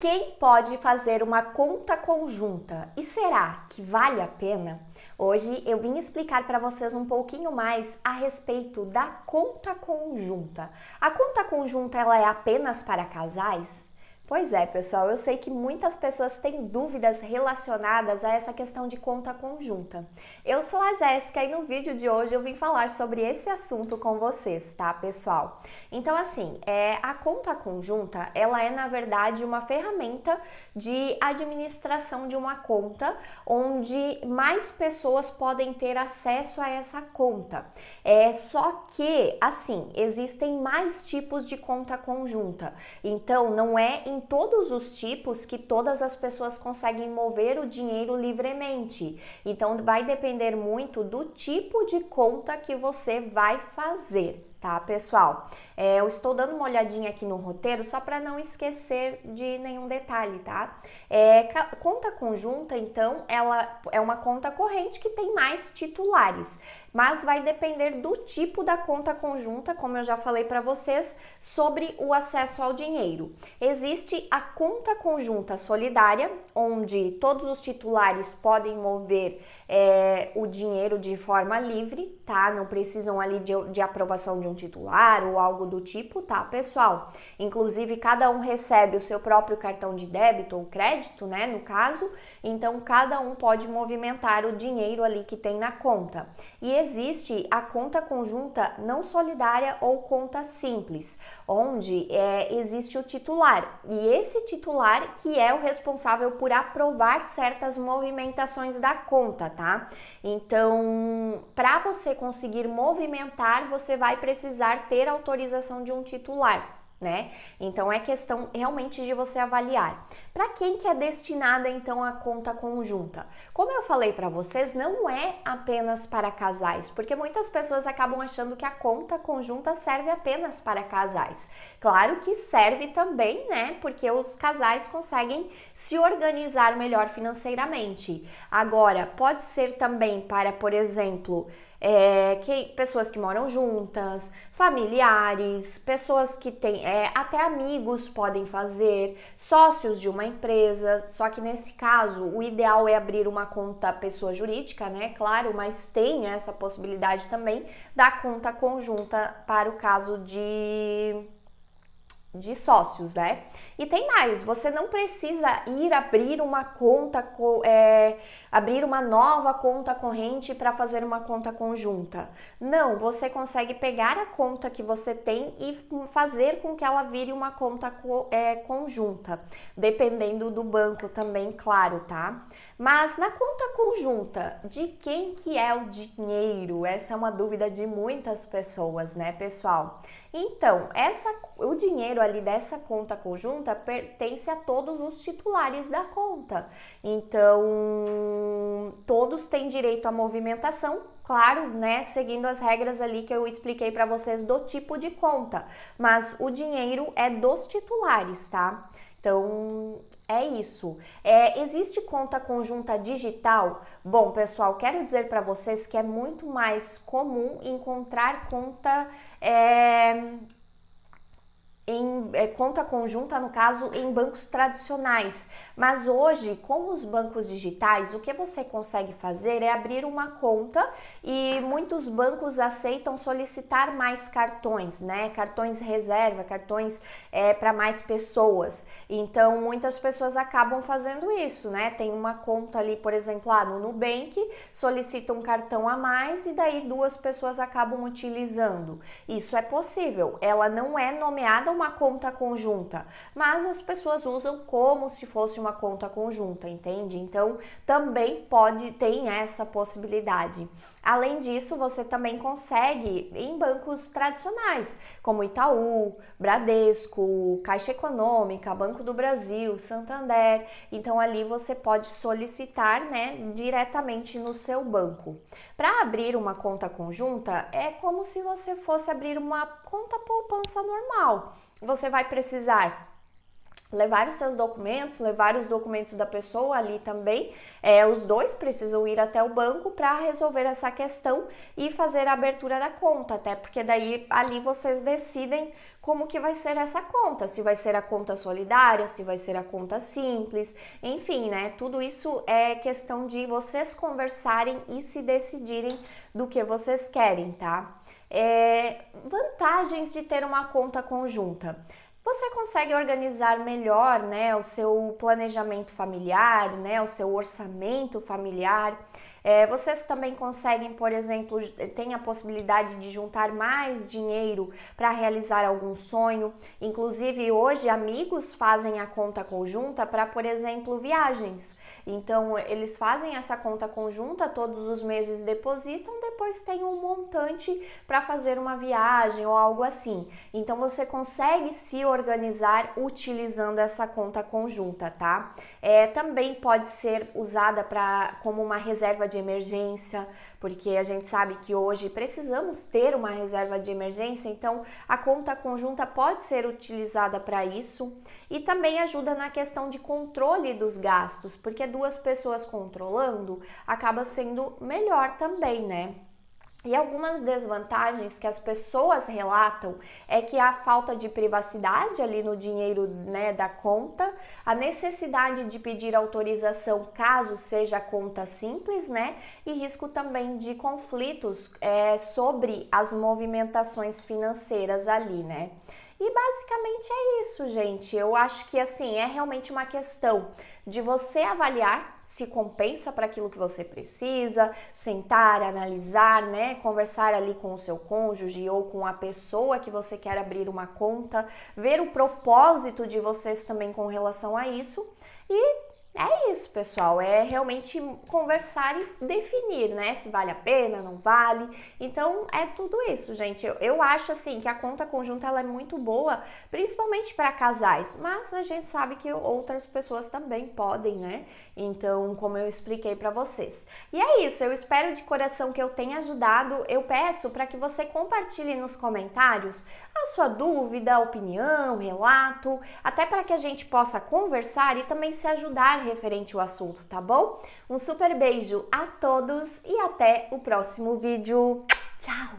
Quem pode fazer uma conta conjunta e será que vale a pena? Hoje eu vim explicar para vocês um pouquinho mais a respeito da conta conjunta. A conta conjunta ela é apenas para casais? Pois é, pessoal, eu sei que muitas pessoas têm dúvidas relacionadas a essa questão de conta conjunta. Eu sou a Jéssica e no vídeo de hoje eu vim falar sobre esse assunto com vocês, tá, pessoal? Então, assim, é, a conta conjunta, ela é, na verdade, uma ferramenta de administração de uma conta onde mais pessoas podem ter acesso a essa conta. É só que, assim, existem mais tipos de conta conjunta. Então, não é em todos os tipos que todas as pessoas conseguem mover o dinheiro livremente. Então vai depender muito do tipo de conta que você vai fazer tá, pessoal? É, eu estou dando uma olhadinha aqui no roteiro só para não esquecer de nenhum detalhe, tá? É, conta conjunta, então, ela é uma conta corrente que tem mais titulares mas vai depender do tipo da conta conjunta, como eu já falei para vocês, sobre o acesso ao dinheiro. Existe a conta conjunta solidária, onde todos os titulares podem mover é, o dinheiro de forma livre, tá? Não precisam ali de, de aprovação de um titular ou algo do tipo, tá, pessoal? Inclusive, cada um recebe o seu próprio cartão de débito ou crédito, né? No caso, então cada um pode movimentar o dinheiro ali que tem na conta. E existe a conta conjunta não solidária ou conta simples, onde é, existe o titular e esse titular que é o responsável por aprovar certas movimentações da conta, tá? Então, para você conseguir movimentar, você vai precisar ter autorização de um titular né? Então é questão realmente de você avaliar. Para quem que é destinada então a conta conjunta? Como eu falei para vocês, não é apenas para casais, porque muitas pessoas acabam achando que a conta conjunta serve apenas para casais. Claro que serve também, né? Porque os casais conseguem se organizar melhor financeiramente. Agora, pode ser também para, por exemplo, é, que, pessoas que moram juntas, familiares, pessoas que têm, é, até amigos podem fazer, sócios de uma empresa. Só que nesse caso, o ideal é abrir uma conta pessoa jurídica, né? Claro, mas tem essa possibilidade também da conta conjunta para o caso de de sócios, né? E tem mais, você não precisa ir abrir uma conta, é, abrir uma nova conta corrente para fazer uma conta conjunta. Não, você consegue pegar a conta que você tem e fazer com que ela vire uma conta é, conjunta, dependendo do banco também, claro, tá? Mas na conta conjunta, de quem que é o dinheiro? Essa é uma dúvida de muitas pessoas, né, pessoal? Então, essa, o dinheiro ali dessa conta conjunta pertence a todos os titulares da conta. Então, todos têm direito à movimentação, claro, né, seguindo as regras ali que eu expliquei para vocês do tipo de conta, mas o dinheiro é dos titulares, tá? Então, é isso. É, existe conta conjunta digital? Bom, pessoal, quero dizer para vocês que é muito mais comum encontrar conta é, em é, conta conjunta, no caso, em bancos tradicionais. Mas hoje, com os bancos digitais, o que você consegue fazer é abrir uma conta e muitos bancos aceitam solicitar mais cartões, né? Cartões reserva, cartões é, para mais pessoas. Então, muitas pessoas acabam fazendo isso, né? Tem uma conta ali, por exemplo, lá ah, no Nubank, solicita um cartão a mais e daí duas pessoas acabam utilizando. Isso é possível. Ela não é nomeada uma conta conta conjunta, mas as pessoas usam como se fosse uma conta conjunta, entende? Então também pode tem essa possibilidade. Além disso, você também consegue em bancos tradicionais, como Itaú, Bradesco, Caixa Econômica, Banco do Brasil, Santander. Então ali você pode solicitar, né, diretamente no seu banco. Para abrir uma conta conjunta é como se você fosse abrir uma conta poupança normal. Você vai precisar levar os seus documentos, levar os documentos da pessoa ali também. É, os dois precisam ir até o banco para resolver essa questão e fazer a abertura da conta, até porque daí ali vocês decidem como que vai ser essa conta, se vai ser a conta solidária, se vai ser a conta simples, enfim, né? Tudo isso é questão de vocês conversarem e se decidirem do que vocês querem, tá? É, vantagens de ter uma conta conjunta você consegue organizar melhor né, o seu planejamento familiar, né, o seu orçamento familiar. É, vocês também conseguem, por exemplo, tem a possibilidade de juntar mais dinheiro para realizar algum sonho. Inclusive, hoje, amigos fazem a conta conjunta para, por exemplo, viagens. Então, eles fazem essa conta conjunta, todos os meses depositam, depois tem um montante para fazer uma viagem ou algo assim. Então, você consegue se organizar utilizando essa conta conjunta, tá? É, também pode ser usada pra, como uma reserva de de emergência, porque a gente sabe que hoje precisamos ter uma reserva de emergência, então a conta conjunta pode ser utilizada para isso e também ajuda na questão de controle dos gastos, porque duas pessoas controlando acaba sendo melhor também, né? E algumas desvantagens que as pessoas relatam é que a falta de privacidade ali no dinheiro né, da conta, a necessidade de pedir autorização caso seja conta simples, né? E risco também de conflitos é, sobre as movimentações financeiras ali, né? E basicamente é isso, gente. Eu acho que assim é realmente uma questão de você avaliar se compensa para aquilo que você precisa, sentar, analisar, né, conversar ali com o seu cônjuge ou com a pessoa que você quer abrir uma conta, ver o propósito de vocês também com relação a isso e é isso, pessoal. É realmente conversar e definir, né? Se vale a pena, não vale. Então, é tudo isso, gente. Eu, eu acho, assim, que a conta conjunta ela é muito boa, principalmente para casais. Mas a gente sabe que outras pessoas também podem, né? Então, como eu expliquei para vocês. E é isso. Eu espero de coração que eu tenha ajudado. Eu peço para que você compartilhe nos comentários a sua dúvida, opinião, relato, até para que a gente possa conversar e também se ajudar comentar referente ao assunto, tá bom? Um super beijo a todos e até o próximo vídeo. Tchau!